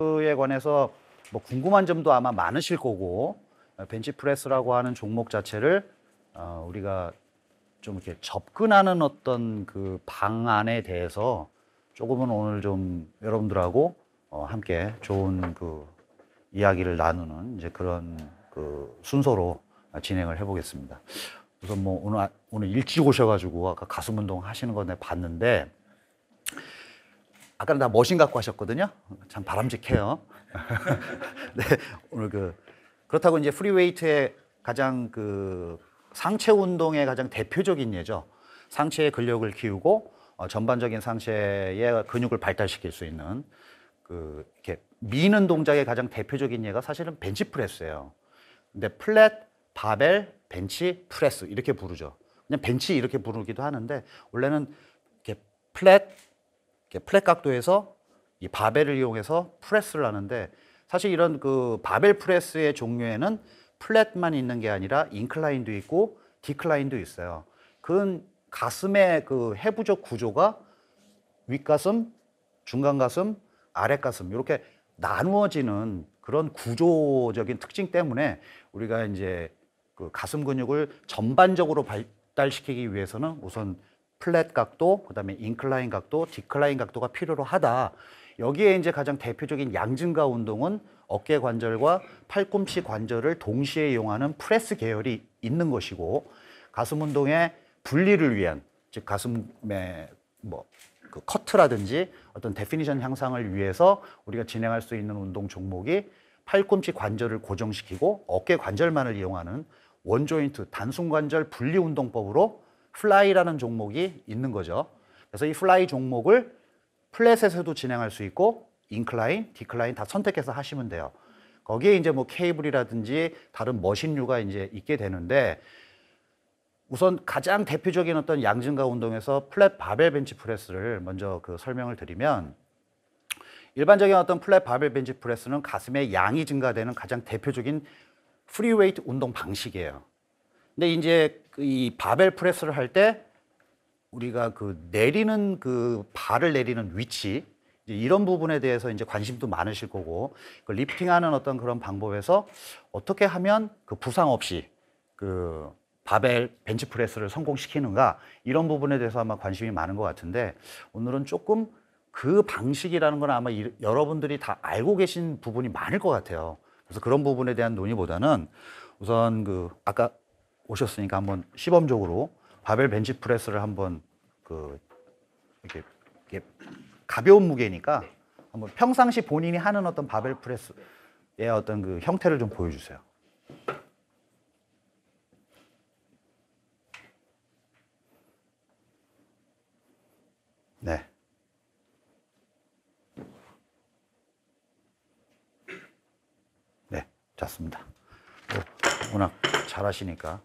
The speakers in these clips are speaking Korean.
에 관해서 뭐 궁금한 점도 아마 많으실 거고 벤치프레스라고 하는 종목 자체를 어, 우리가 좀 이렇게 접근하는 어떤 그 방안에 대해서 조금은 오늘 좀 여러분들하고 어, 함께 좋은 그 이야기를 나누는 이제 그런 그 순서로 진행을 해보겠습니다. 우선 뭐 오늘 아, 오늘 일찍 오셔가지고 아까 가슴 운동 하시는 거내 봤는데 아까 는다 머신 갖고 하셨거든요. 참 바람직해요. 네, 오늘 그 그렇다고 이제 프리웨이트의 가장 그 상체 운동의 가장 대표적인 예죠. 상체의 근력을 키우고 어, 전반적인 상체의 근육을 발달시킬 수 있는 그 이렇게 미는 동작의 가장 대표적인 예가 사실은 벤치프레스예요. 근데 플랫, 바벨, 벤치, 프레스 이렇게 부르죠. 그냥 벤치 이렇게 부르기도 하는데 원래는 이렇게 플랫, 플랫 각도에서 이 바벨을 이용해서 프레스를 하는데 사실 이런 그 바벨 프레스의 종류에는 플랫만 있는 게 아니라 인클라인도 있고 디클라인도 있어요. 그 가슴의 그 해부적 구조가 윗가슴, 중간가슴, 아랫가슴 이렇게 나누어지는 그런 구조적인 특징 때문에 우리가 이제 그 가슴 근육을 전반적으로 발달시키기 위해서는 우선 플랫 각도, 그다음에 인클라인 각도, 디클라인 각도가 필요로 하다. 여기에 이제 가장 대표적인 양증가 운동은 어깨 관절과 팔꿈치 관절을 동시에 이용하는 프레스 계열이 있는 것이고 가슴 운동의 분리를 위한 즉 가슴의 뭐그 커트라든지 어떤 데피니션 향상을 위해서 우리가 진행할 수 있는 운동 종목이 팔꿈치 관절을 고정시키고 어깨 관절만을 이용하는 원조인트 단순관절 분리 운동법으로 플라이라는 종목이 있는 거죠. 그래서 이 플라이 종목을 플랫에서도 진행할 수 있고 인클라인, 디클라인 다 선택해서 하시면 돼요. 거기에 이제 뭐 케이블이라든지 다른 머신류가 이제 있게 되는데 우선 가장 대표적인 어떤 양증가 운동에서 플랫 바벨 벤치 프레스를 먼저 그 설명을 드리면 일반적인 어떤 플랫 바벨 벤치 프레스는 가슴의 양이 증가되는 가장 대표적인 프리웨이트 운동 방식이에요. 근데 이제 그 이 바벨 프레스를 할 때 우리가 그 내리는 그 발을 내리는 위치 이런 부분에 대해서 이제 관심도 많으실 거고 그 리프팅하는 어떤 그런 방법에서 어떻게 하면 그 부상 없이 그 바벨 벤치 프레스를 성공시키는가 이런 부분에 대해서 아마 관심이 많은 것 같은데 오늘은 조금 그 방식이라는 건 아마 이, 여러분들이 다 알고 계신 부분이 많을 것 같아요. 그래서 그런 부분에 대한 논의보다는 우선 그 아까 오셨으니까 한번 시범적으로 바벨 벤치 프레스를 한번 그 이렇게, 이렇게 가벼운 무게니까 네. 한번 평상시 본인이 하는 어떤 바벨 프레스의 어떤 그 형태를 좀 보여주세요. 네. 네, 잤습니다. 워낙 잘하시니까.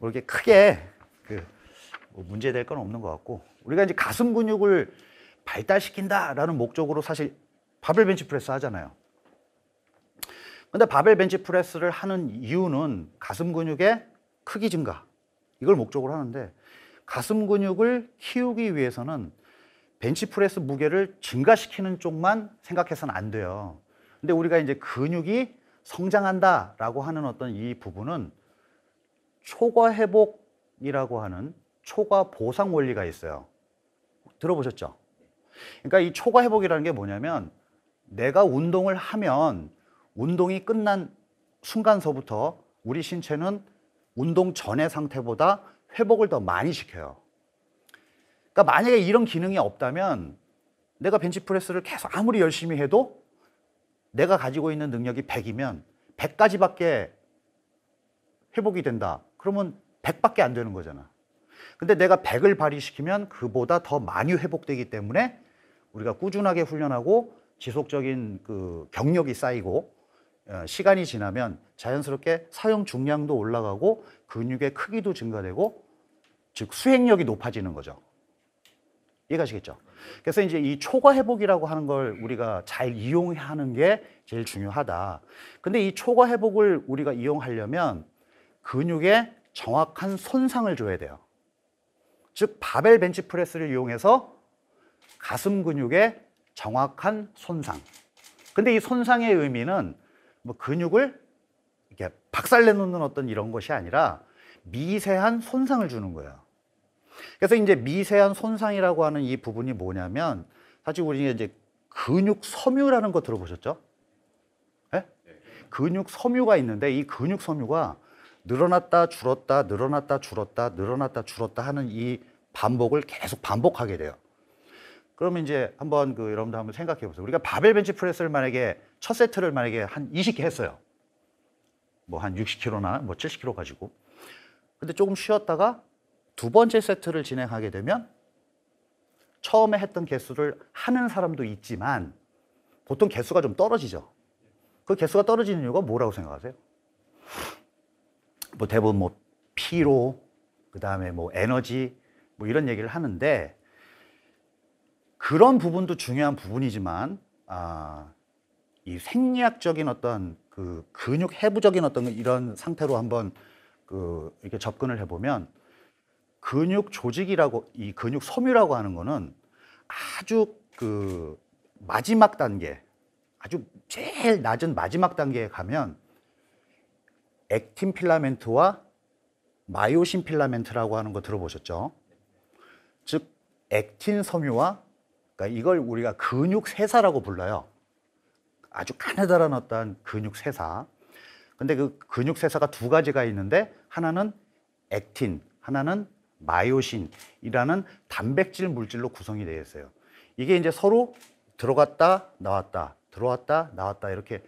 그렇게 뭐 크게 그뭐 문제될 건 없는 것 같고 우리가 이제 가슴 근육을 발달시킨다라는 목적으로 사실 바벨 벤치 프레스 하잖아요. 근데 바벨 벤치 프레스를 하는 이유는 가슴 근육의 크기 증가 이걸 목적으로 하는데 가슴 근육을 키우기 위해서는 벤치 프레스 무게를 증가시키는 쪽만 생각해서는 안 돼요. 근데 우리가 이제 근육이 성장한다라고 하는 어떤 이 부분은 초과 회복이라고 하는 초과 보상 원리가 있어요. 들어보셨죠? 그러니까 이 초과 회복이라는 게 뭐냐면 내가 운동을 하면 운동이 끝난 순간서부터 우리 신체는 운동 전의 상태보다 회복을 더 많이 시켜요. 그러니까 만약에 이런 기능이 없다면 내가 벤치프레스를 계속 아무리 열심히 해도 내가 가지고 있는 능력이 100이면 100까지밖에 회복이 된다. 그러면 100밖에 안 되는 거잖아. 근데 내가 100을 발휘시키면 그보다 더 많이 회복되기 때문에 우리가 꾸준하게 훈련하고 지속적인 그 경력이 쌓이고 어, 시간이 지나면 자연스럽게 사용 중량도 올라가고 근육의 크기도 증가되고 즉 수행력이 높아지는 거죠. 이해가시겠죠? 그래서 이제 이 초과 회복이라고 하는 걸 우리가 잘 이용하는 게 제일 중요하다. 근데 이 초과 회복을 우리가 이용하려면 근육에 정확한 손상을 줘야 돼요. 즉 바벨 벤치프레스를 이용해서 가슴 근육에 정확한 손상. 근데 이 손상의 의미는 뭐 근육을 이렇게 박살내 놓는 어떤 이런 것이 아니라 미세한 손상을 주는 거예요. 그래서 이제 미세한 손상이라고 하는 이 부분이 뭐냐면 사실 우리 이제 근육 섬유라는 거 들어보셨죠? 네? 근육 섬유가 있는데 이 근육 섬유가 늘어났다 줄었다 늘어났다 줄었다 늘어났다 줄었다 하는 이 반복을 계속 반복하게 돼요. 그러면 이제 한번 그 여러분들 한번 생각해 보세요. 우리가 바벨 벤치 프레스를 만약에 첫 세트를 만약에 한 20개 했어요. 뭐 한 60kg나 뭐 70kg 뭐 가지고. 근데 조금 쉬었다가 두 번째 세트를 진행하게 되면 처음에 했던 개수를 하는 사람도 있지만 보통 개수가 좀 떨어지죠. 그 개수가 떨어지는 이유가 뭐라고 생각하세요? 뭐 대부분 뭐 피로, 그 다음에 뭐 에너지, 뭐 이런 얘기를 하는데 그런 부분도 중요한 부분이지만 아, 이 생리학적인 어떤 그 근육 해부적인 어떤 이런 상태로 한번 그 이렇게 접근을 해보면 근육 조직이라고 이 근육 섬유라고 하는 거는 아주 그 마지막 단계 아주 제일 낮은 마지막 단계에 가면 액틴 필라멘트와 마이오신 필라멘트라고 하는 거 들어보셨죠? 즉 액틴 섬유와 그러니까 이걸 우리가 근육 세사라고 불러요. 아주 가느다란 어떤 근육 세사. 근데 그 근육 세사가 두 가지가 있는데 하나는 액틴, 하나는 마이오신이라는 단백질 물질로 구성이 되어 있어요. 이게 이제 서로 들어갔다 나왔다 들어왔다 나왔다 이렇게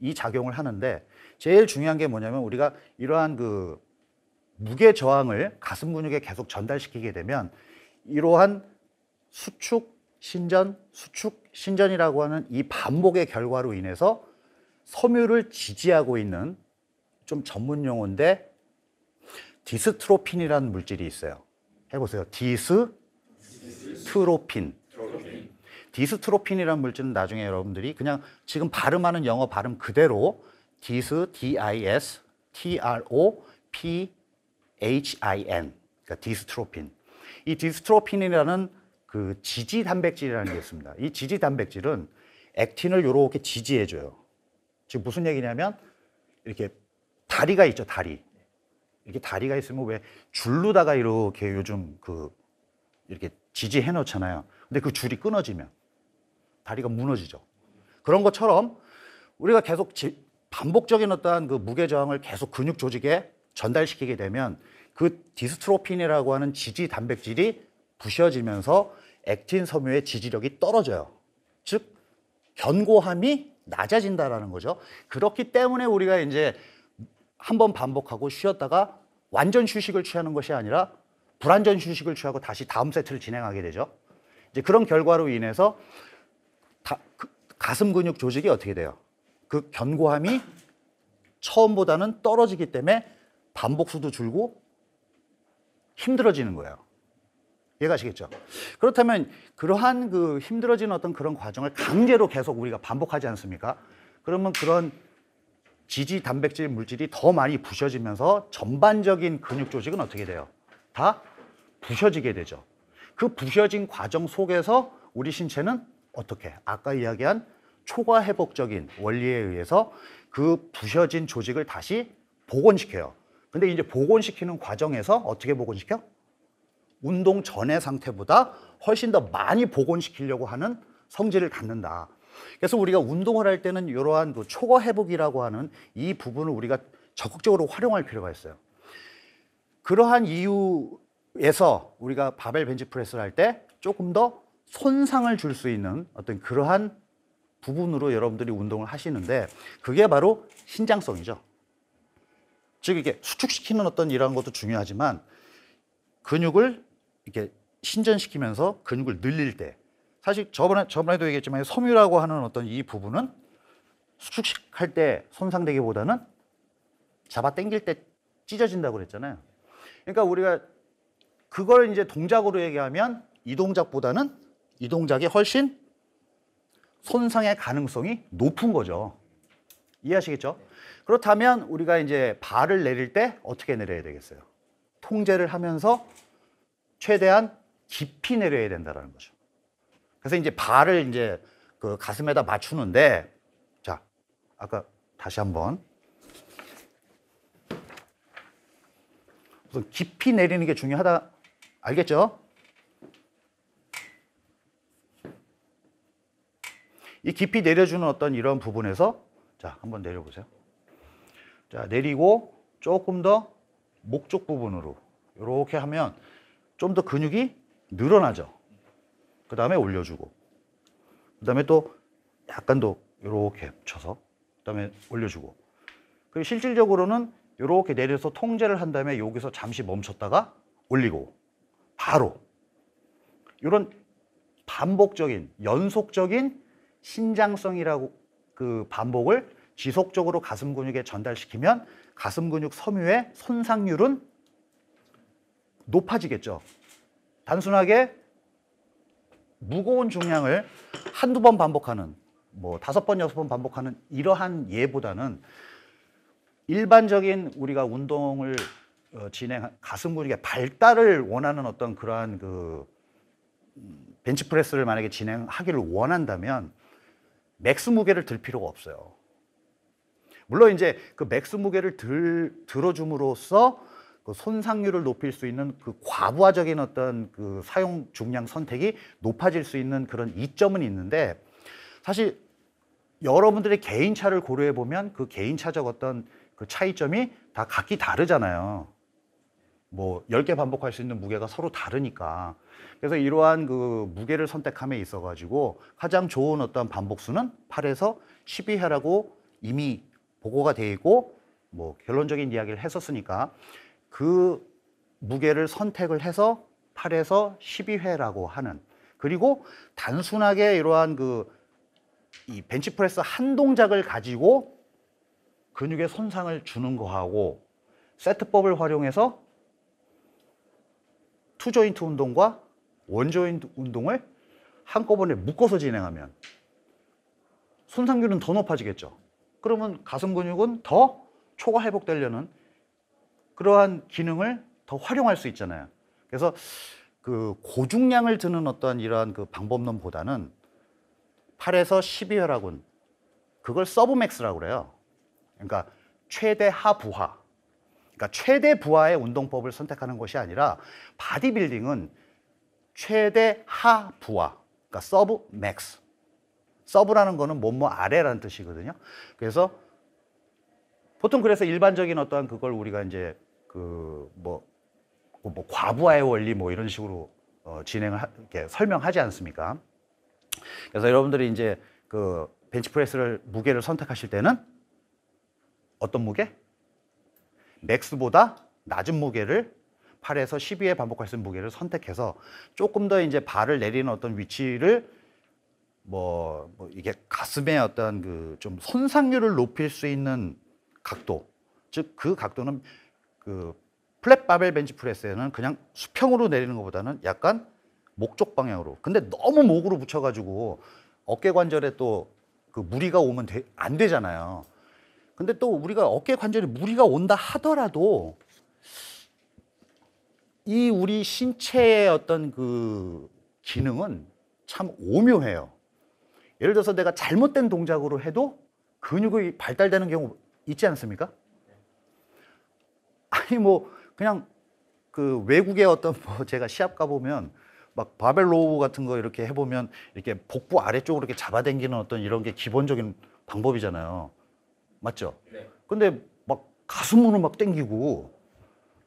이 작용을 하는데 제일 중요한 게 뭐냐면 우리가 이러한 그 무게 저항을 가슴 근육에 계속 전달시키게 되면 이러한 수축 신전 수축 신전이라고 하는 이 반복의 결과로 인해서 섬유를 지지하고 있는 좀 전문 용어인데 디스트로핀이라는 물질이 있어요. 해보세요. 디스 트로핀. 디스트로핀이라는 물질은 나중에 여러분들이 그냥 지금 발음하는 영어 발음 그대로 디스 DIS TRO PHIN 그러니까 디스트로핀. 이 디스트로핀이라는 그 지지 단백질이라는 게 있습니다. 이 지지 단백질은 액틴을 이렇게 지지해 줘요. 지금 무슨 얘기냐면 이렇게 다리가 있죠, 다리. 이렇게 다리가 있으면 왜 줄로다가 이렇게 요즘 그 이렇게 지지해 놓잖아요. 근데 그 줄이 끊어지면 다리가 무너지죠. 그런 것처럼 우리가 계속 지, 반복적인 어떠한 그 무게 저항을 계속 근육 조직에 전달시키게 되면 그 디스트로핀이라고 하는 지지 단백질이 부셔지면서 액틴 섬유의 지지력이 떨어져요. 즉 견고함이 낮아진다라는 거죠. 그렇기 때문에 우리가 이제 한 번 반복하고 쉬었다가 완전 휴식을 취하는 것이 아니라 불완전 휴식을 취하고 다시 다음 세트를 진행하게 되죠. 이제 그런 결과로 인해서 다, 그, 가슴 근육 조직이 어떻게 돼요? 그 견고함이 처음보다는 떨어지기 때문에 반복수도 줄고 힘들어지는 거예요. 이해가시겠죠? 그렇다면 그러한 그 힘들어지는 어떤 그런 과정을 강제로 계속 우리가 반복하지 않습니까? 그러면 그런 지지 단백질 물질이 더 많이 부셔지면서 전반적인 근육 조직은 어떻게 돼요? 다 부셔지게 되죠. 그 부셔진 과정 속에서 우리 신체는 어떻게? 아까 이야기한 초과 회복적인 원리에 의해서 그 부셔진 조직을 다시 복원시켜요. 근데 이제 복원시키는 과정에서 어떻게 복원시켜? 운동 전의 상태보다 훨씬 더 많이 복원시키려고 하는 성질을 갖는다. 그래서 우리가 운동을 할 때는 이러한 그 초과 회복이라고 하는 이 부분을 우리가 적극적으로 활용할 필요가 있어요. 그러한 이유에서 우리가 바벨 벤치프레스를 할 때 조금 더 손상을 줄 수 있는 어떤 그러한 부분으로 여러분들이 운동을 하시는데 그게 바로 신장성이죠. 즉 이게 수축시키는 어떤 이런 것도 중요하지만 근육을 이렇게 신전시키면서 근육을 늘릴 때 사실 저번에 저번에도 얘기했지만 섬유라고 하는 어떤 이 부분은 수축할 때 손상되기보다는 잡아 당길 때 찢어진다고 그랬잖아요. 그러니까 우리가 그걸 이제 동작으로 얘기하면 이 동작보다는 이 동작이 훨씬 손상의 가능성이 높은 거죠. 이해하시겠죠? 그렇다면 우리가 이제 발을 내릴 때 어떻게 내려야 되겠어요? 통제를 하면서 최대한 깊이 내려야 된다는 거죠. 그래서 이제 발을 이제 그 가슴에다 맞추는데 자, 아까 다시 한번 깊이 내리는 게 중요하다 알겠죠? 이 깊이 내려주는 어떤 이런 부분에서 자 한번 내려보세요. 자 내리고 조금 더 목쪽 부분으로 이렇게 하면 좀 더 근육이 늘어나죠. 그 다음에 올려주고 그 다음에 또 약간 더 이렇게 쳐서 그 다음에 올려주고 그리고 실질적으로는 이렇게 내려서 통제를 한 다음에 여기서 잠시 멈췄다가 올리고 바로 이런 반복적인 연속적인 신장성이라고 그 반복을 지속적으로 가슴 근육에 전달시키면 가슴 근육 섬유의 손상률은 높아지겠죠. 단순하게 무거운 중량을 한두 번 반복하는 뭐 다섯 번 여섯 번 반복하는 이러한 예보다는 일반적인 우리가 운동을 어, 진행 가슴 근육의 발달을 원하는 어떤 그러한 그 음, 벤치프레스를 만약에 진행하기를 원한다면 맥스 무게를 들 필요가 없어요. 물론 이제 그 맥스 무게를 들, 들어줌으로써 그 손상률을 높일 수 있는 그 과부하적인 어떤 그 사용 중량 선택이 높아질 수 있는 그런 이점은 있는데 사실 여러분들의 개인차를 고려해 보면 그 개인차적 어떤 그 차이점이 다 각기 다르잖아요. 뭐 10개 반복할 수 있는 무게가 서로 다르니까 그래서 이러한 그 무게를 선택함에 있어 가지고 가장 좋은 어떤 반복수는 8에서 12회라고 이미 보고가 돼 있고 뭐 결론적인 이야기를 했었으니까 그 무게를 선택을 해서 8에서 12회라고 하는 그리고 단순하게 이러한 그 이 벤치프레스 한 동작을 가지고 근육에 손상을 주는 거하고 세트법을 활용해서 투조인트 운동과 원조인트 운동을 한꺼번에 묶어서 진행하면 손상률은 더 높아지겠죠. 그러면 가슴 근육은 더 초과 회복되려는 그러한 기능을 더 활용할 수 있잖아요. 그래서 그 고중량을 드는 어떠 이러한 그 방법론보다는 8에서 12혈압은 그걸 서브맥스라고 그래요. 그러니까 최대 하부하. 그러니까 최대 부하의 운동법을 선택하는 것이 아니라 바디빌딩은 최대 하 부하, 그러니까 서브 맥스. 서브라는 거는 몸무 아래라는 뜻이거든요. 그래서 보통 그래서 일반적인 어떠한 그걸 우리가 이제 그 뭐 뭐, 뭐 과부하의 원리 뭐 이런 식으로 어, 진행을 하, 이렇게 설명하지 않습니까? 그래서 여러분들이 이제 그 벤치프레스를 무게를 선택하실 때는 어떤 무게? 맥스보다 낮은 무게를 8에서 12에 반복할 수 있는 무게를 선택해서 조금 더 이제 발을 내리는 어떤 위치를 뭐, 뭐 이게 가슴의 어떤 그 좀 손상률을 높일 수 있는 각도 즉 그 각도는 그 플랫 바벨 벤치 프레스에는 그냥 수평으로 내리는 것보다는 약간 목쪽 방향으로 근데 너무 목으로 붙여가지고 어깨 관절에 또 그 무리가 오면 되, 안 되잖아요 근데 또 우리가 어깨 관절에 무리가 온다 하더라도 이 우리 신체의 어떤 그 기능은 참 오묘해요. 예를 들어서 내가 잘못된 동작으로 해도 근육이 발달되는 경우 있지 않습니까? 아니 뭐 그냥 그 외국의 어떤 뭐 제가 시합 가 보면 막 바벨 로우 같은 거 이렇게 해보면 이렇게 복부 아래쪽으로 이렇게 잡아당기는 어떤 이런 게 기본적인 방법이잖아요. 맞죠? 네. 근데 막 가슴으로 막 땡기고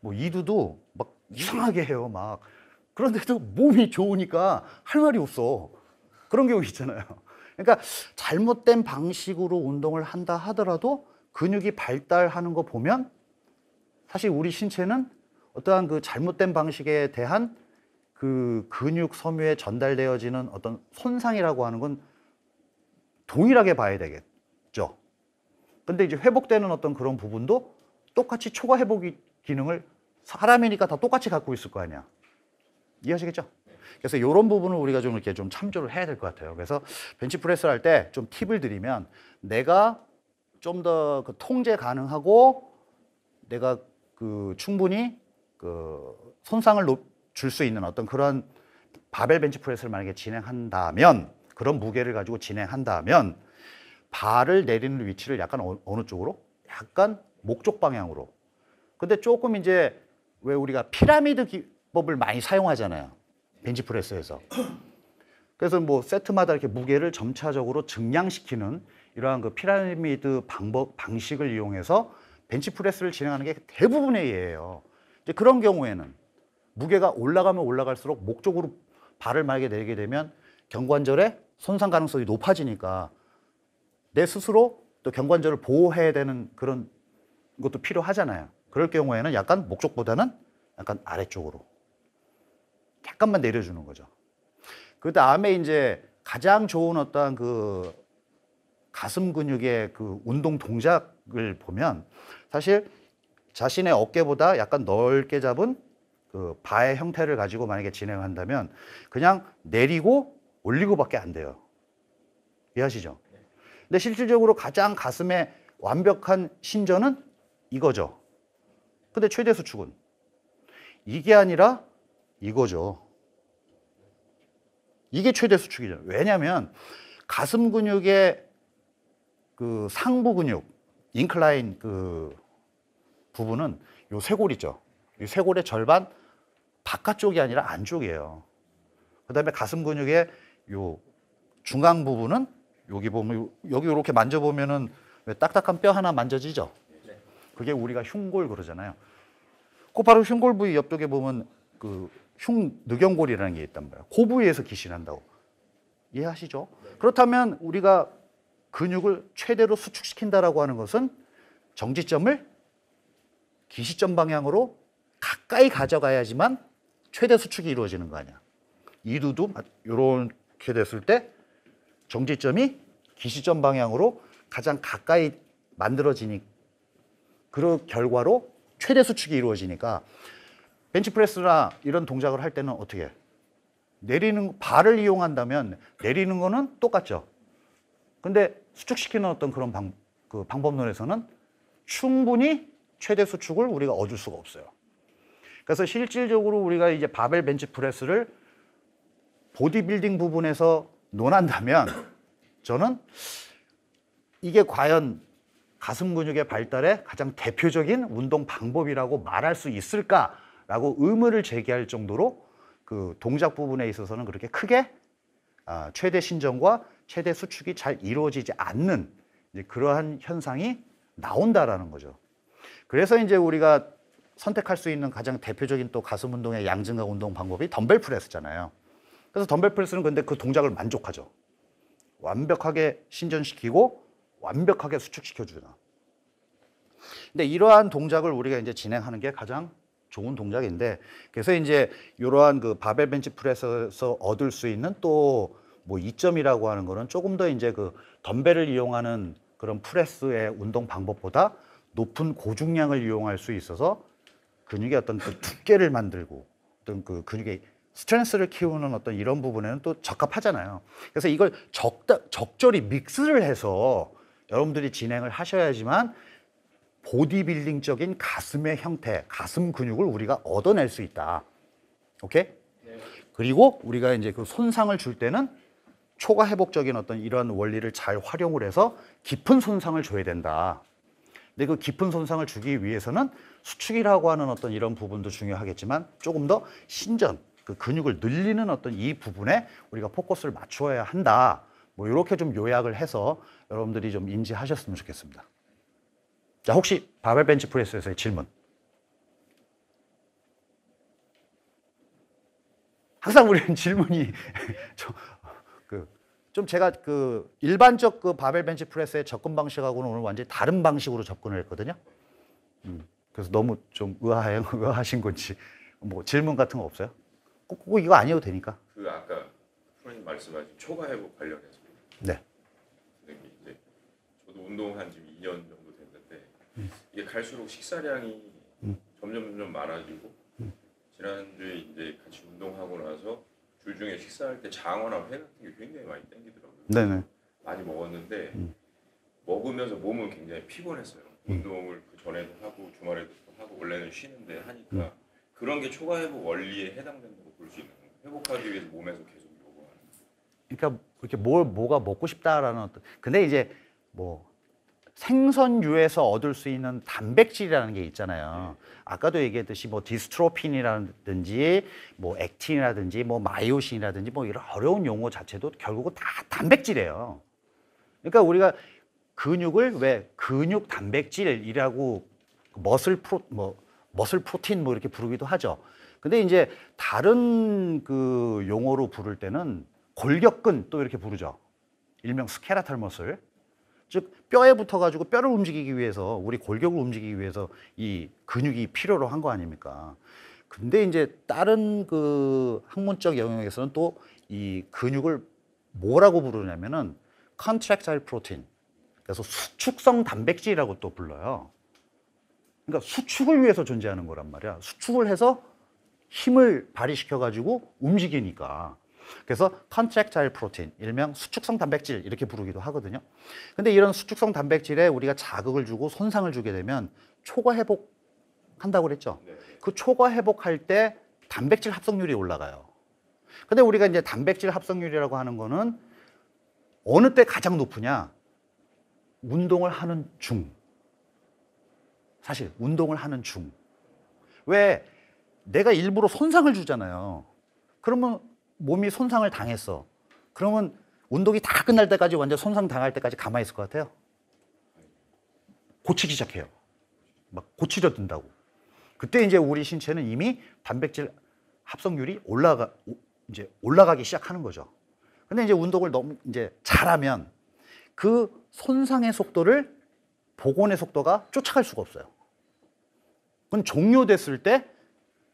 뭐 이두도 막 이상하게 해요 막 그런데도 몸이 좋으니까 할 말이 없어 그런 경우 있잖아요 그러니까 잘못된 방식으로 운동을 한다 하더라도 근육이 발달하는 거 보면 사실 우리 신체는 어떠한 그 잘못된 방식에 대한 그 근육 섬유에 전달되어지는 어떤 손상이라고 하는 건 동일하게 봐야 되겠다 근데 이제 회복되는 어떤 그런 부분도 똑같이 초과 회복 기능을 사람이니까 다 똑같이 갖고 있을 거 아니야. 이해하시겠죠? 그래서 이런 부분을 우리가 좀 이렇게 좀 참조를 해야 될 것 같아요. 그래서 벤치프레스를 할 때 좀 팁을 드리면 내가 좀더그 통제 가능하고 내가 그 충분히 그 손상을 줄 수 있는 어떤 그런 바벨 벤치프레스를 만약에 진행한다면 그런 무게를 가지고 진행한다면 발을 내리는 위치를 약간 어, 느 쪽으로? 약간 목적 방향으로. 근데 조금 이제 왜 우리가 피라미드 기법을 많이 사용하잖아요. 벤치프레스에서. 그래서 뭐 세트마다 이렇게 무게를 점차적으로 증량시키는 이러한 그 피라미드 방법, 방식을 이용해서 벤치프레스를 진행하는 게 대부분의 예예요. 이제 그런 경우에는 무게가 올라가면 올라갈수록 목적으로 발을 말게 내게 리 되면 경관절에 손상 가능성이 높아지니까 내 스스로 또 경관절을 보호해야 되는 그런 것도 필요하잖아요. 그럴 경우에는 약간 목적보다는 약간 아래쪽으로 약간만 내려주는 거죠. 그 다음에 이제 가장 좋은 어떤그 가슴 근육의 그 운동 동작을 보면 사실 자신의 어깨보다 약간 넓게 잡은 그 바의 형태를 가지고 만약에 진행한다면 그냥 내리고 올리고밖에 안 돼요. 이해하시죠? 근데 실질적으로 가장 가슴에 완벽한 신전은 이거죠. 근데 최대 수축은 이게 아니라 이거죠. 이게 최대 수축이죠. 왜냐하면 가슴 근육의 그 상부 근육, 인클라인 그 부분은 요 쇄골이죠. 이 쇄골의 절반 바깥쪽이 아니라 안쪽이에요. 그 다음에 가슴 근육의 요중앙 부분은 여기 보면 여기 이렇게 만져보면은 딱딱한 뼈 하나 만져지죠. 네. 그게 우리가 흉골 그러잖아요. 곧바로 흉골 부위 옆쪽에 보면 그 흉늑연골이라는 게 있단 말이야. 그 부위에서 기신한다고. 이해하시죠? 네. 그렇다면 우리가 근육을 최대로 수축시킨다라고 하는 것은 정지점을 기시점 방향으로 가까이 가져가야지만 최대 수축이 이루어지는 거 아니야. 이두도 이렇게 아, 됐을 때 정지점이 기시점 방향으로 가장 가까이 만들어지니 그 결과로 최대 수축이 이루어지니까 벤치프레스나 이런 동작을 할 때는 어떻게 내리는 발을 이용한다면 내리는 거는 똑같죠. 근데 수축시키는 어떤 그런 방, 그 방법론에서는 충분히 최대 수축을 우리가 얻을 수가 없어요. 그래서 실질적으로 우리가 이제 바벨 벤치프레스를 보디빌딩 부분에서 논한다면 저는 이게 과연 가슴 근육의 발달에 가장 대표적인 운동 방법이라고 말할 수 있을까라고 의문을 제기할 정도로 그 동작 부분에 있어서는 그렇게 크게 아, 최대 신전과 최대 수축이 잘 이루어지지 않는 이제 그러한 현상이 나온다라는 거죠. 그래서 이제 우리가 선택할 수 있는 가장 대표적인 또 가슴 운동의 양증과 운동 방법이 덤벨 프레스잖아요. 그래서 덤벨 프레스는 근데 그 동작을 만족하죠. 완벽하게 신전시키고 완벽하게 수축시켜 주는 근데 이러한 동작을 우리가 이제 진행하는 게 가장 좋은 동작인데 그래서 이제 이러한 그 바벨 벤치 프레스에서 얻을 수 있는 또 뭐 이점이라고 하는 거는 조금 더 이제 그 덤벨을 이용하는 그런 프레스의 운동 방법보다 높은 고중량을 이용할 수 있어서 근육의 어떤 그 두께를 만들고 어떤 그 근육의 스트레스를 키우는 어떤 이런 부분에는 또 적합하잖아요. 그래서 이걸 적다, 적절히 믹스를 해서 여러분들이 진행을 하셔야지만 보디빌딩적인 가슴의 형태, 가슴 근육을 우리가 얻어낼 수 있다. 오케이? 그리고 우리가 이제 그 손상을 줄 때는 초과 회복적인 어떤 이러한 원리를 잘 활용을 해서 깊은 손상을 줘야 된다. 근데 그 깊은 손상을 주기 위해서는 수축이라고 하는 어떤 이런 부분도 중요하겠지만 조금 더 신전, 그 근육을 늘리는 어떤 이 부분에 우리가 포커스를 맞추어야 한다. 뭐 이렇게 좀 요약을 해서 여러분들이 좀 인지하셨으면 좋겠습니다. 자, 혹시 바벨 벤치 프레스에서의 질문. 항상 우리는 질문이 저, 그, 좀 제가 그 일반적 그 바벨 벤치 프레스의 접근 방식하고는 오늘 완전히 다른 방식으로 접근을 했거든요. 음, 그래서 너무 좀 의아해, 의아하신 건지 뭐 질문 같은 거 없어요? 꼭 이거 아니어도 되니까. 그 아까 프로님 말씀하신 초과 회복 관련해서. 네. 선생님 이제 저도 운동한 지금 2년 정도 됐는데 음. 이게 갈수록 식사량이 음. 점점 점점 많아지고 음. 지난주에 이제 같이 운동하고 나서 주중에 식사할 때 장어나 회 같은 게 굉장히 많이 땡기더라고요. 네네. 많이 먹었는데 음. 먹으면서 몸은 굉장히 피곤했어요. 음. 운동을 그 전에도 하고 주말에도 하고 원래는 쉬는데 하니까 음. 그런 게 초과 회복 원리에 해당된다고 바수 있는 거예요? 회복하기 위해서 몸에서 계속 요구하는 그러니까 그렇게뭘 뭐가 먹고 싶다라는 어떤 근데 이제 뭐 생선류에서 얻을 수 있는 단백질이라는 게 있잖아요. 네. 아까도 얘기했듯이 뭐 디스트로핀이라든지 뭐 액틴이라든지 뭐 마이오신이라든지 뭐 이런 어려운 용어 자체도 결국은 다 단백질이에요. 그러니까 우리가 근육을 왜 근육 단백질이라고 머슬 프로 뭐 머슬 프로틴 뭐 이렇게 부르기도 하죠. 근데 이제 다른 그 용어로 부를 때는 골격근 또 이렇게 부르죠. 일명 스케라탈머슬. 즉 뼈에 붙어가지고 뼈를 움직이기 위해서 우리 골격을 움직이기 위해서 이 근육이 필요로 한 거 아닙니까? 근데 이제 다른 그 학문적 영역에서는 또 이 근육을 뭐라고 부르냐면은 컨트랙타일 프로틴. 그래서 수축성 단백질이라고 또 불러요. 그러니까 수축을 위해서 존재하는 거란 말이야. 수축을 해서 힘을 발휘시켜 가지고 움직이니까 그래서 컨트랙타일 프로틴, 일명 수축성 단백질 이렇게 부르기도 하거든요. 근데 이런 수축성 단백질에 우리가 자극을 주고 손상을 주게 되면 초과 회복 한다고 그랬죠. 네. 그 초과 회복할 때 단백질 합성률이 올라가요. 근데 우리가 이제 단백질 합성률이라고 하는 거는 어느 때 가장 높으냐? 운동을 하는 중. 사실 운동을 하는 중. 왜 내가 일부러 손상을 주잖아요. 그러면 몸이 손상을 당했어. 그러면 운동이 다 끝날 때까지 완전 손상 당할 때까지 가만히 있을 것 같아요. 고치기 시작해요. 막 고치려 든다고. 그때 이제 우리 신체는 이미 단백질 합성률이 올라가 이제 올라가기 시작하는 거죠. 근데 이제 운동을 너무 이제 잘하면 그 손상의 속도를 복원의 속도가 쫓아갈 수가 없어요. 그건 종료됐을 때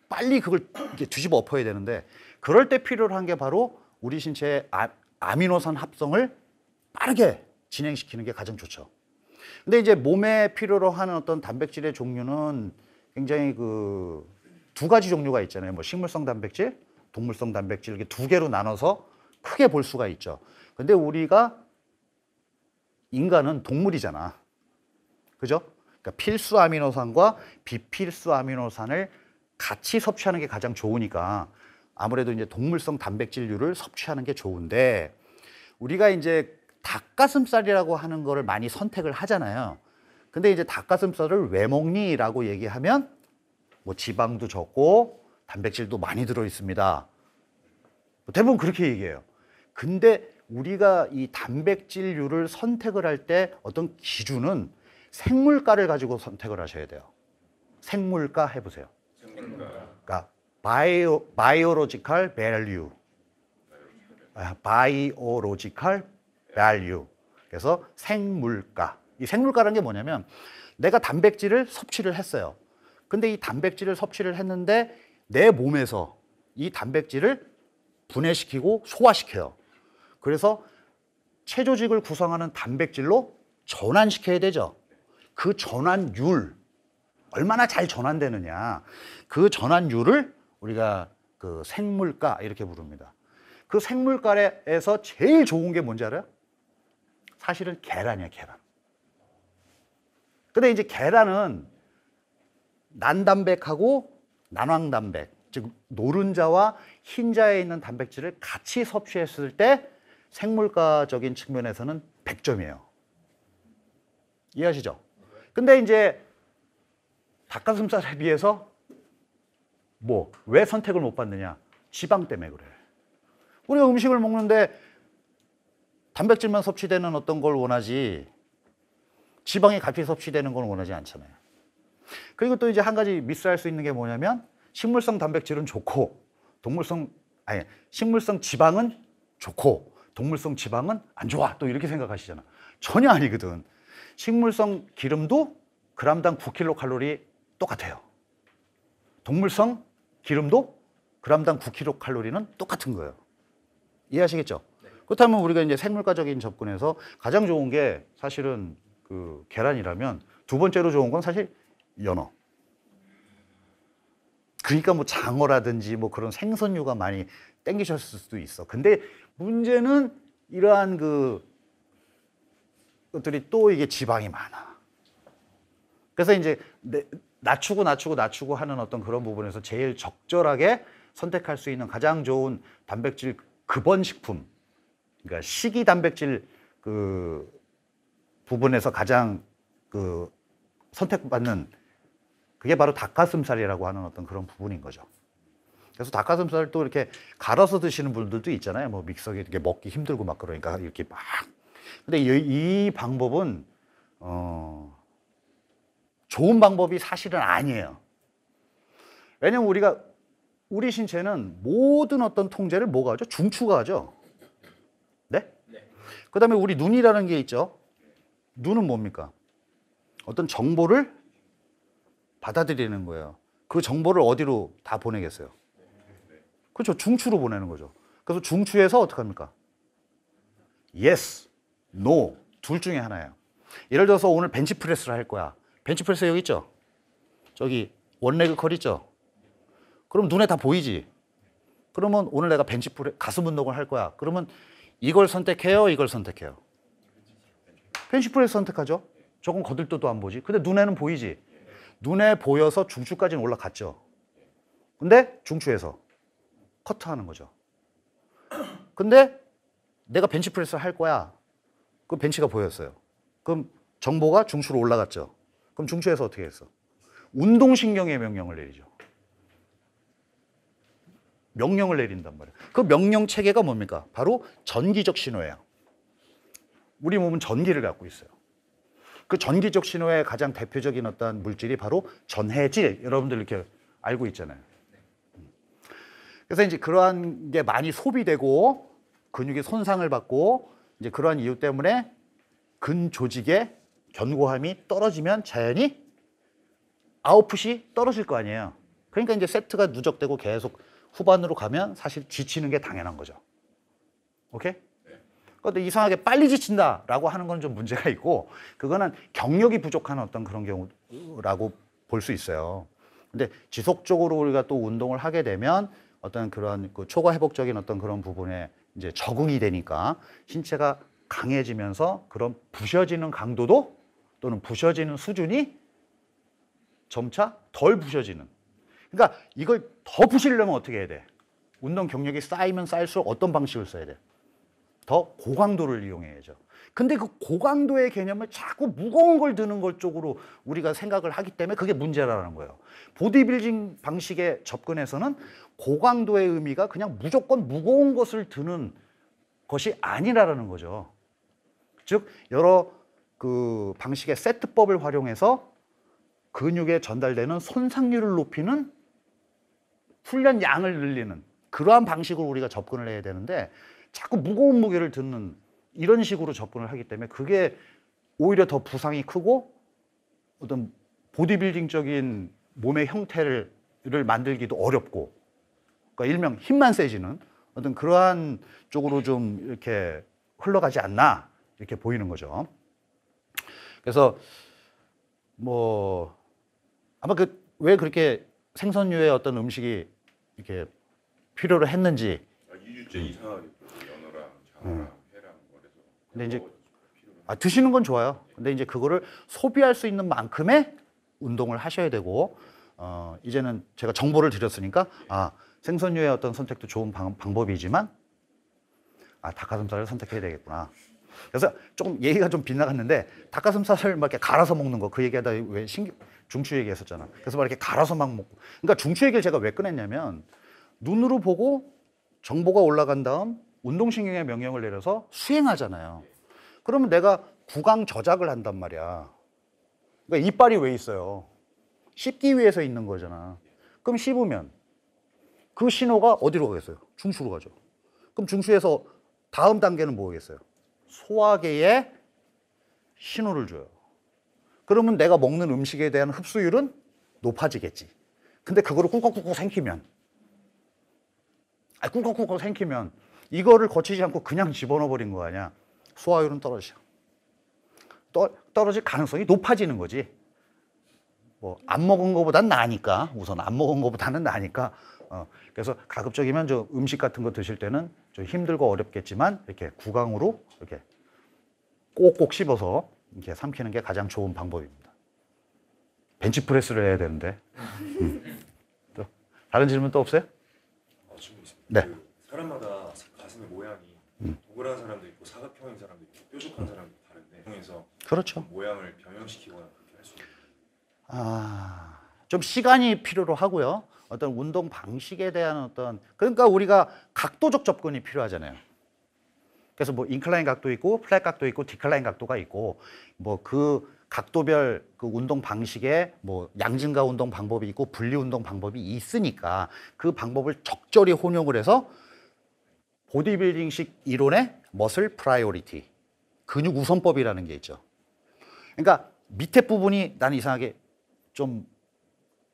빨리 그걸 이렇게 뒤집어 엎어야 되는데 그럴 때 필요로 한 게 바로 우리 신체의 아, 아미노산 합성을 빠르게 진행시키는 게 가장 좋죠. 근데 이제 몸에 필요로 하는 어떤 단백질의 종류는 굉장히 그 두 가지 종류가 있잖아요. 뭐 식물성 단백질, 동물성 단백질 이렇게 두 개로 나눠서 크게 볼 수가 있죠. 근데 우리가 인간은 동물이잖아. 그죠? 그러니까 필수 아미노산과 비필수 아미노산을 같이 섭취하는 게 가장 좋으니까 아무래도 이제 동물성 단백질류를 섭취하는 게 좋은데 우리가 이제 닭가슴살이라고 하는 거를 많이 선택을 하잖아요. 근데 이제 닭가슴살을 왜 먹니? 라고 얘기하면 뭐 지방도 적고 단백질도 많이 들어 있습니다. 뭐 대부분 그렇게 얘기해요. 근데 우리가 이 단백질류를 선택을 할 때 어떤 기준은 생물가를 가지고 선택을 하셔야 돼요. 생물가 해보세요. 그러니까 바이오 바이오로지컬 밸류. 아, 바이오로지컬 밸류. 그래서 생물가. 이 생물가라는 게 뭐냐면 내가 단백질을 섭취를 했어요. 근데 이 단백질을 섭취를 했는데 내 몸에서 이 단백질을 분해시키고 소화시켜요. 그래서 체조직을 구성하는 단백질로 전환시켜야 되죠. 그 전환율, 얼마나 잘 전환되느냐 그 전환율을 우리가 그 생물가 이렇게 부릅니다. 그 생물가에서 제일 좋은 게 뭔지 알아요? 사실은 계란이야 계란. 근데 이제 계란은 난단백하고 난황단백 즉 노른자와 흰자에 있는 단백질을 같이 섭취했을 때 생물가적인 측면에서는 100점이에요. 이해하시죠? 근데 이제 닭가슴살에 비해서 뭐 왜 선택을 못 받느냐? 지방 때문에 그래. 우리가 음식을 먹는데 단백질만 섭취되는 어떤 걸 원하지 지방이 같이 섭취되는 걸 원하지 않잖아요. 그리고 또 이제 한 가지 미스할 수 있는 게 뭐냐면 식물성 단백질은 좋고 동물성 아니 식물성 지방은 좋고 동물성 지방은 안 좋아 또 이렇게 생각하시잖아. 전혀 아니거든. 식물성 기름도 그람당 9킬로칼로리 똑같아요. 동물성 기름도 그람당 9kcal는 똑같은 거예요. 이해하시겠죠? 네. 그렇다면 우리가 이제 생물과적인 접근에서 가장 좋은 게 사실은 그 계란이라면 두 번째로 좋은 건 사실 연어. 그러니까 뭐 장어라든지 뭐 그런 생선류가 많이 땡기셨을 수도 있어. 근데 문제는 이러한 그 것들이 또 이게 지방이 많아. 그래서 이제 낮추고 낮추고 낮추고 하는 어떤 그런 부분에서 제일 적절하게 선택할 수 있는 가장 좋은 단백질 급원 식품, 그러니까 식이 단백질 그 부분에서 가장 그 선택받는 그게 바로 닭가슴살이라고 하는 어떤 그런 부분인 거죠. 그래서 닭가슴살 또 이렇게 갈아서 드시는 분들도 있잖아요. 뭐 믹서기 이렇게 먹기 힘들고 막 그러니까 이렇게 막. 근데 이, 이 방법은 어 좋은 방법이 사실은 아니에요. 왜냐면 우리가 우리 신체는 모든 어떤 통제를 뭐가 하죠? 중추가 하죠. 네? 네. 그다음에 우리 눈이라는 게 있죠. 눈은 뭡니까? 어떤 정보를 받아들이는 거예요. 그 정보를 어디로 다 보내겠어요? 그렇죠. 중추로 보내는 거죠. 그래서 중추에서 어떻게 합니까? yes, no 둘 중에 하나예요. 예를 들어서 오늘 벤치프레스를 할 거야. 벤치프레스 여기 있죠? 저기 원레그 컬 있죠? 그럼 눈에 다 보이지? 그러면 오늘 내가 벤치프레 가슴 운동을 할 거야. 그러면 이걸 선택해요, 이걸 선택해요. 벤치프레스 선택하죠. 조금 거들떠도 안 보지. 근데 눈에는 보이지. 눈에 보여서 중추까지는 올라갔죠. 근데 중추에서 커트하는 거죠. 근데 내가 벤치프레스 할 거야. 그 벤치가 보였어요. 그럼 정보가 중추로 올라갔죠. 그럼 중추에서 어떻게 했어? 운동신경에 명령을 내리죠. 명령을 내린단 말이에요. 그 명령 체계가 뭡니까? 바로 전기적 신호예요. 우리 몸은 전기를 갖고 있어요. 그 전기적 신호의 가장 대표적인 어떤 물질이 바로 전해질. 여러분들 이렇게 알고 있잖아요. 그래서 이제 그러한 게 많이 소비되고 근육이 손상을 받고 이제 그러한 이유 때문에 근조직에 견고함이 떨어지면 자연히 아웃풋이 떨어질 거 아니에요. 그러니까 이제 세트가 누적되고 계속 후반으로 가면 사실 지치는 게 당연한 거죠. 오케이? 그런데 이상하게 빨리 지친다라고 하는 건 좀 문제가 있고 그거는 경력이 부족한 어떤 그런 경우라고 볼 수 있어요. 근데 지속적으로 우리가 또 운동을 하게 되면 어떤 그런 그 초과 회복적인 어떤 그런 부분에 이제 적응이 되니까 신체가 강해지면서 그런 부셔지는 강도도 또는 부셔지는 수준이 점차 덜 부셔지는. 그러니까 이걸 더 부시려면 어떻게 해야 돼? 운동 경력이 쌓이면 쌓일수록 어떤 방식을 써야 돼? 더 고강도를 이용해야죠. 근데 그 고강도의 개념을 자꾸 무거운 걸 드는 걸 쪽으로 우리가 생각을 하기 때문에 그게 문제라는 거예요. 보디빌딩 방식의 접근에서는 고강도의 의미가 그냥 무조건 무거운 것을 드는 것이 아니라는 거죠. 즉 여러 그 방식의 세트법을 활용해서 근육에 전달되는 손상률을 높이는 훈련 양을 늘리는 그러한 방식으로 우리가 접근을 해야 되는데 자꾸 무거운 무게를 듣는 이런 식으로 접근을 하기 때문에 그게 오히려 더 부상이 크고 어떤 보디빌딩적인 몸의 형태를 만들기도 어렵고 그러니까 일명 힘만 세지는 어떤 그러한 쪽으로 좀 이렇게 흘러가지 않나 이렇게 보이는 거죠. 그래서 뭐 아마 그 왜 그렇게 생선류의 어떤 음식이 이렇게 필요로 했는지 아, 이주째 이상하게 음. 연어랑 음. 장어랑 회랑 뭐 그래서 근데 이제 아, 드시는 건 좋아요. 근데 이제 그거를 소비할 수 있는 만큼의 운동을 하셔야 되고 어, 이제는 제가 정보를 드렸으니까 예. 아 생선류의 어떤 선택도 좋은 방, 법이지만 아 닭가슴살을 선택해야 되겠구나. 그래서 조금 얘기가 좀 빗나갔는데 닭가슴살을 막 이렇게 갈아서 먹는 거 그 얘기하다 왜 신기 중추 얘기했었잖아. 그래서 막 이렇게 갈아서 막 먹고. 그러니까 중추 얘기를 제가 왜 꺼냈냐면 눈으로 보고 정보가 올라간 다음 운동신경에 명령을 내려서 수행하잖아요. 그러면 내가 구강 저작을 한단 말이야. 그러니까 이빨이 왜 있어요? 씹기 위해서 있는 거잖아. 그럼 씹으면 그 신호가 어디로 가겠어요? 중추로 가죠. 그럼 중추에서 다음 단계는 뭐겠어요? 소화계에 신호를 줘요. 그러면 내가 먹는 음식에 대한 흡수율은 높아지겠지. 근데 그거를 꿀꺽꿀꺽 삼키면 아, 꿀꺽꿀꺽 삼키면 이거를 거치지 않고 그냥 집어넣어 버린 거 아니야. 소화율은 떨어져. 떠, 떨어질 가능성이 높아지는 거지. 뭐 안 먹은 거보단 나니까 우선 안 먹은 거보다는 나니까 어, 그래서 가급적이면 저 음식 같은 거 드실 때는 좀 힘들고 어렵겠지만 이렇게 구강으로 이렇게 꼭꼭 씹어서 이렇게 삼키는 게 가장 좋은 방법입니다. 벤치프레스를 해야 되는데. 음. 또 다른 질문 또 없어요? 아, 네. 그 사람마다 가슴의 모양이 음. 동그란 사람도 있고 사각형인 사람도 있고 뾰족한 음. 사람도 다른데 그래서 그렇죠. 모양을 변형시키거나 그렇게 할수 있는. 아, 좀 시간이 필요로 하고요. 어떤 운동 방식에 대한 어떤 그러니까 우리가 각도적 접근이 필요하잖아요. 그래서 뭐 인클라인 각도 있고 플랫 각도 있고 디클라인 각도가 있고 뭐 그 각도별 그 운동 방식에 뭐 양증가 운동 방법이 있고 분리 운동 방법이 있으니까 그 방법을 적절히 혼용을 해서 보디빌딩식 이론의 머슬 프라이오리티 근육 우선법이라는 게 있죠. 그러니까 밑에 부분이 난 이상하게 좀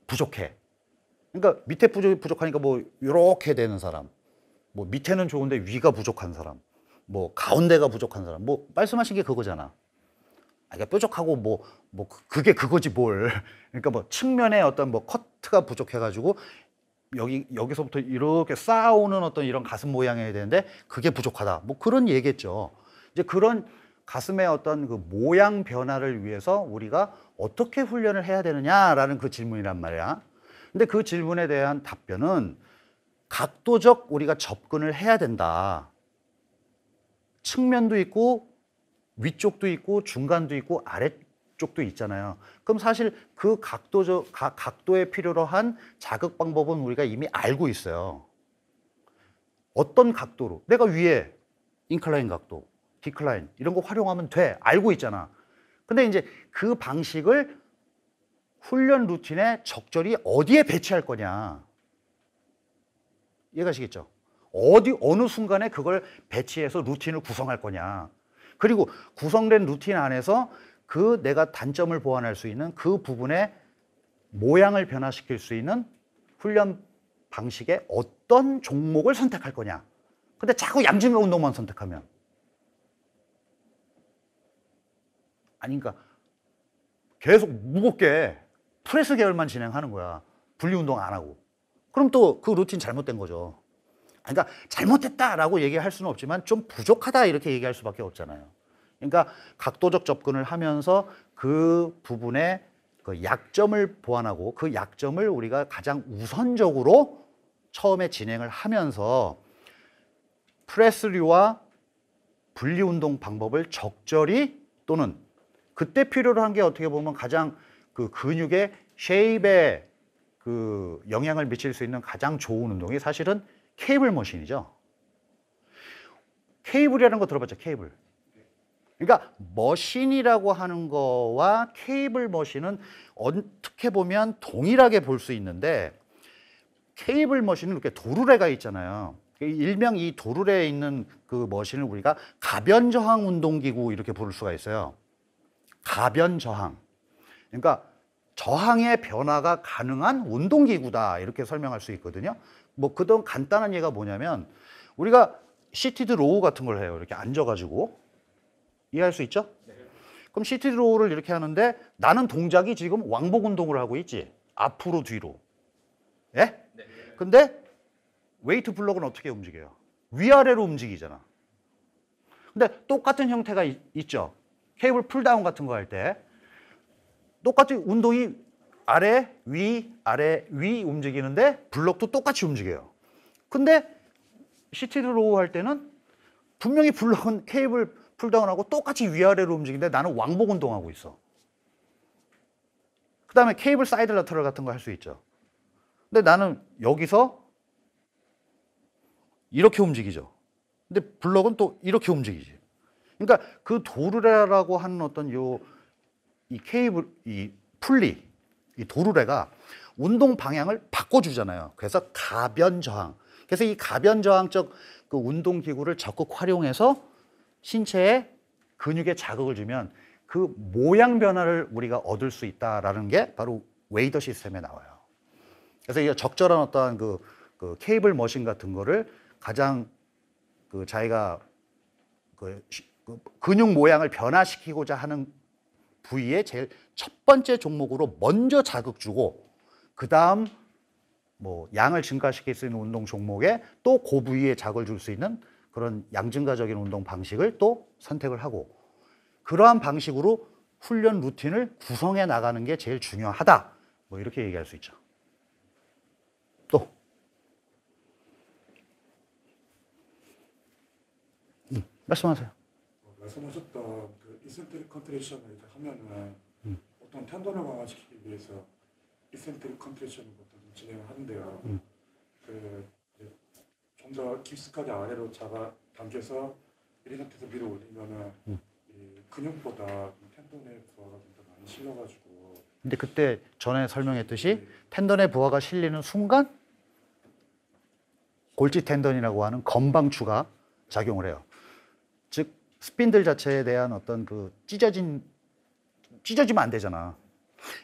부족해. 그러니까 밑에 부족, 부족 하니까뭐 이렇게 되는 사람, 뭐 밑에는 좋은데 위가 부족한 사람, 뭐 가운데가 부족한 사람, 뭐 말씀하신 게 그거잖아. 아, 그러니까 뾰족하고 뭐, 뭐 그, 그게 그거지 뭘. 그러니까 뭐 측면에 어떤 뭐 커트가 부족해가지고 여기 여기서부터 이렇게 쌓아오는 어떤 이런 가슴 모양이어야 되는데 그게 부족하다. 뭐 그런 얘기겠죠. 이제 그런 가슴의 어떤 그 모양 변화를 위해서 우리가 어떻게 훈련을 해야 되느냐라는 그 질문이란 말이야. 근데 그 질문에 대한 답변은 각도적 우리가 접근을 해야 된다. 측면도 있고 위쪽도 있고 중간도 있고 아래쪽도 있잖아요. 그럼 사실 그 각도적 가, 각도에 필요로 한 자극 방법은 우리가 이미 알고 있어요. 어떤 각도로 내가 위에 인클라인 각도, 디클라인 이런 거 활용하면 돼. 알고 있잖아. 근데 이제 그 방식을 훈련 루틴에 적절히 어디에 배치할 거냐. 이해가시겠죠? 어디, 어느 순간에 그걸 배치해서 루틴을 구성할 거냐. 그리고 구성된 루틴 안에서 그 내가 단점을 보완할 수 있는 그 부분의 모양을 변화시킬 수 있는 훈련 방식의 어떤 종목을 선택할 거냐. 근데 자꾸 양질의 운동만 선택하면. 아니, 그러니까 계속 무겁게 프레스 계열만 진행하는 거야. 분리운동 안 하고. 그럼 또 그 루틴 잘못된 거죠. 그러니까 잘못했다라고 얘기할 수는 없지만 좀 부족하다 이렇게 얘기할 수밖에 없잖아요. 그러니까 각도적 접근을 하면서 그부분에그 약점을 보완하고 그 약점을 우리가 가장 우선적으로 처음에 진행을 하면서 프레스류와 분리운동 방법을 적절히 또는 그때 필요로 한 게 어떻게 보면 가장 그 근육의 쉐입에 그 영향을 미칠 수 있는 가장 좋은 운동이 사실은 케이블 머신이죠. 케이블이라는 거 들어봤죠? 케이블. 그러니까 머신이라고 하는 거와 케이블 머신은 어떻게 보면 동일하게 볼 수 있는데 케이블 머신은 이렇게 도르래가 있잖아요. 일명 이 도르래에 있는 그 머신을 우리가 가변 저항 운동 기구 이렇게 부를 수가 있어요. 가변 저항. 그러니까 저항의 변화가 가능한 운동기구다 이렇게 설명할 수 있거든요. 뭐 그런 간단한 예가 뭐냐면 우리가 시티드 로우 같은 걸 해요. 이렇게 앉아가지고 이해할 수 있죠? 그럼 시티드 로우를 이렇게 하는데 나는 동작이 지금 왕복 운동을 하고 있지. 앞으로 뒤로. 예? 근데 웨이트 블록은 어떻게 움직여요? 위아래로 움직이잖아. 근데 똑같은 형태가 있, 죠 케이블 풀다운 같은 거할때 똑같이 운동이 아래, 위, 아래, 위 움직이는데 블록도 똑같이 움직여요. 근데 시티드 로우 할 때는 분명히 블록은 케이블 풀다운하고 똑같이 위아래로 움직이는데 나는 왕복 운동하고 있어. 그 다음에 케이블 사이드 라터럴 같은 거 할 수 있죠. 근데 나는 여기서 이렇게 움직이죠. 근데 블럭은 또 이렇게 움직이지. 그러니까 그 도르라라고 하는 어떤 요이 케이블, 이 풀리, 이 도르래가 운동 방향을 바꿔주잖아요. 그래서 가변 저항. 그래서 이 가변 저항적 그 운동 기구를 적극 활용해서 신체에 근육에 자극을 주면 그 모양 변화를 우리가 얻을 수 있다라는 게 바로 웨이더 시스템에 나와요. 그래서 이 적절한 어떠한 그, 그 케이블 머신 같은 거를 가장 그 자기가 그, 그 근육 모양을 변화시키고자 하는 부위에 제일 첫 번째 종목으로 먼저 자극 주고 그 다음 뭐 양을 증가시킬 수 있는 운동 종목에 또 그 부위에 자극을 줄 수 있는 그런 양증가적인 운동 방식을 또 선택을 하고 그러한 방식으로 훈련 루틴을 구성해 나가는 게 제일 중요하다. 뭐 이렇게 얘기할 수 있죠. 또 음, 말씀하세요. 어, 말씀하셨던 이센트릭 컨트레션을 하면은 음. 어떤 텐던을 강화시키기 위해서 이센트릭 컨트레션을 보통 진행을 하는데요. 음. 그좀더 깊숙하게 아래로 잡아 당겨서 이런 상태에서 위로 올리면은 음. 근육보다 텐던의 부하가 좀더 많이 실려가지고. 근데 그때 전에 설명했듯이 네. 텐던의 부하가 실리는 순간 골지 텐던이라고 하는 건방추가 작용을 해요. 즉 스핀들 자체에 대한 어떤 그 찢어진 찢어지면 안 되잖아.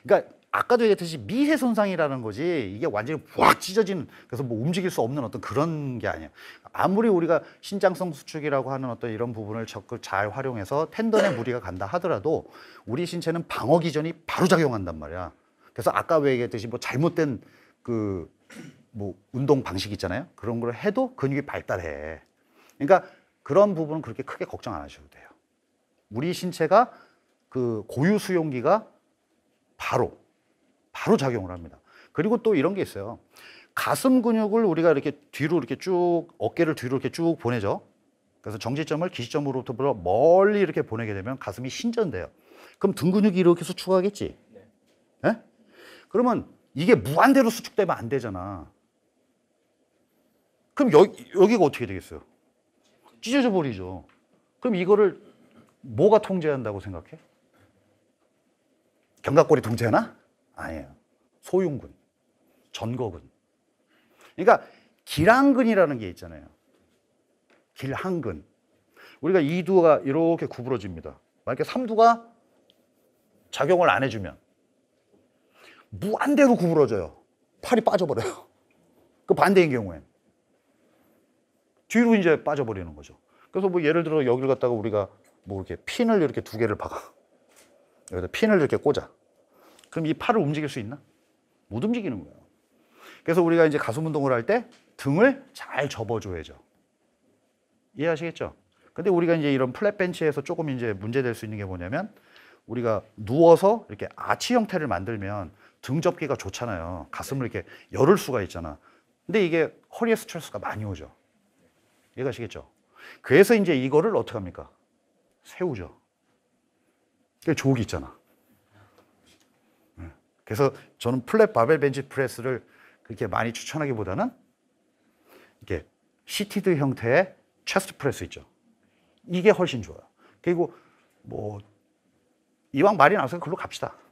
그러니까 아까도 얘기했듯이 미세 손상이라는 거지 이게 완전히 확찢어진 그래서 뭐 움직일 수 없는 어떤 그런 게 아니야. 아무리 우리가 신장성 수축이라고 하는 어떤 이런 부분을 적극 잘 활용해서 텐던에 무리가 간다 하더라도 우리 신체는 방어 기전이 바로 작용한단 말이야. 그래서 아까 왜 얘기했듯이 뭐 잘못된 그 뭐 운동 방식 있잖아요. 그런 걸 해도 근육이 발달해. 그러니까 그런 부분은 그렇게 크게 걱정 안 하셔도 돼요. 우리 신체가 그 고유 수용기가 바로 바로 작용을 합니다. 그리고 또 이런 게 있어요. 가슴 근육을 우리가 이렇게 뒤로 이렇게 쭉 어깨를 뒤로 이렇게 쭉 보내죠. 그래서 정지점을 기시점으로부터 멀리 이렇게 보내게 되면 가슴이 신전돼요. 그럼 등 근육이 이렇게 수축하겠지. 네. 예? 그러면 이게 무한대로 수축되면 안 되잖아. 그럼 여, 여기가 어떻게 되겠어요? 찢어져 버리죠. 그럼 이거를 뭐가 통제한다고 생각해? 견갑골이 통제하나? 아니에요. 소흉근, 전거근. 그러니까 길항근이라는 게 있잖아요. 길항근. 우리가 이두가 이렇게 구부러집니다. 만약에 삼두가 작용을 안 해주면 무한대로 구부러져요. 팔이 빠져버려요. 그 반대인 경우엔. 뒤로 이제 빠져버리는 거죠. 그래서 뭐 예를 들어 여기를 갖다가 우리가 뭐 이렇게 핀을 이렇게 두 개를 박아. 여기다 핀을 이렇게 꽂아. 그럼 이 팔을 움직일 수 있나? 못 움직이는 거예요. 그래서 우리가 이제 가슴 운동을 할 때 등을 잘 접어줘야죠. 이해하시겠죠? 근데 우리가 이제 이런 플랫 벤치에서 조금 이제 문제될 수 있는 게 뭐냐면 우리가 누워서 이렇게 아치 형태를 만들면 등 접기가 좋잖아요. 가슴을 이렇게 열을 수가 있잖아. 근데 이게 허리에 스트레스가 많이 오죠. 이해가시겠죠? 그래서 이제 이거를 어떻게 합니까? 세우죠. 그 조기 있잖아. 예. 그래서 저는 플랫 바벨 벤치 프레스를 그렇게 많이 추천하기보다는 이렇게 시티드 형태의 체스트 프레스 있죠. 이게 훨씬 좋아요. 그리고 뭐 이왕 말이 나서 글로 갑시다.